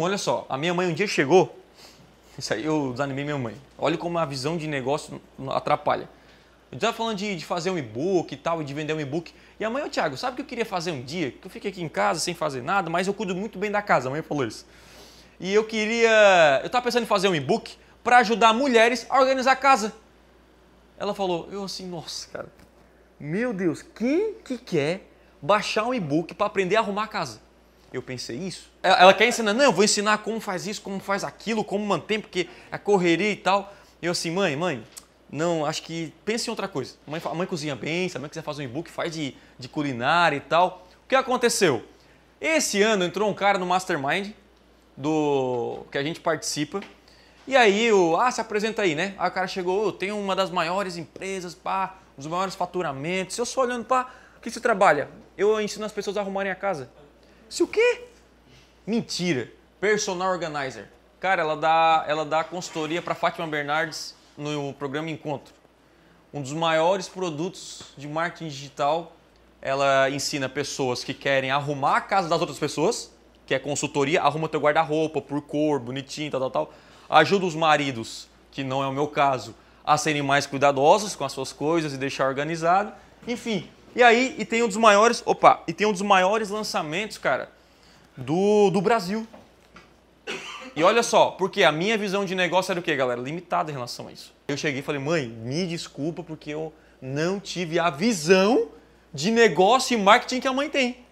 Olha só, a minha mãe um dia chegou, isso aí eu desanimei minha mãe. Olha como a visão de negócio atrapalha. Eu estava falando de, de, fazer um e-book e tal, e de vender um e-book. E a mãe, ô Thiago, sabe o que eu queria fazer um dia? Que eu fiquei aqui em casa sem fazer nada, mas eu cuido muito bem da casa. A mãe falou isso. E eu queria. Eu estava pensando em fazer um e-book para ajudar mulheres a organizar a casa. Ela falou, eu assim, nossa, cara. Meu Deus, quem que quer baixar um e-book para aprender a arrumar a casa? eu pensei isso. É, ela quer ensinar, não, eu vou ensinar como faz isso, como faz aquilo, como mantém, porque a é correria e tal. Eu assim, mãe, mãe, não, acho que pense em outra coisa. A mãe, a mãe cozinha bem, se a mãe quiser fazer um e-book, faz de, de culinária e tal. O que aconteceu? Esse ano entrou um cara no Mastermind do que a gente participa. E aí o, ah, se apresenta aí, né? Aí o cara chegou, eu tenho uma das maiores empresas, pá, os maiores faturamentos. Eu só olhando, pá, o que você trabalha? Eu ensino as pessoas a arrumarem a casa. Se o quê? Mentira. Personal Organizer. Cara, ela dá, ela dá consultoria para Fátima Bernardes no programa Encontro. Um dos maiores produtos de marketing digital. Ela ensina pessoas que querem arrumar a casa das outras pessoas, que é consultoria, arruma teu guarda-roupa por cor, bonitinho, tal, tal, tal. Ajuda os maridos, que não é o meu caso, a serem mais cuidadosos com as suas coisas e deixar organizado. Enfim, e aí, e tem um dos maiores, opa, e tem um dos maiores lançamentos, cara, do, do Brasil. E olha só, porque a minha visão de negócio era o quê, galera? Limitada em relação a isso. Eu cheguei e falei, mãe, me desculpa porque eu não tive a visão de negócio e marketing que a mãe tem.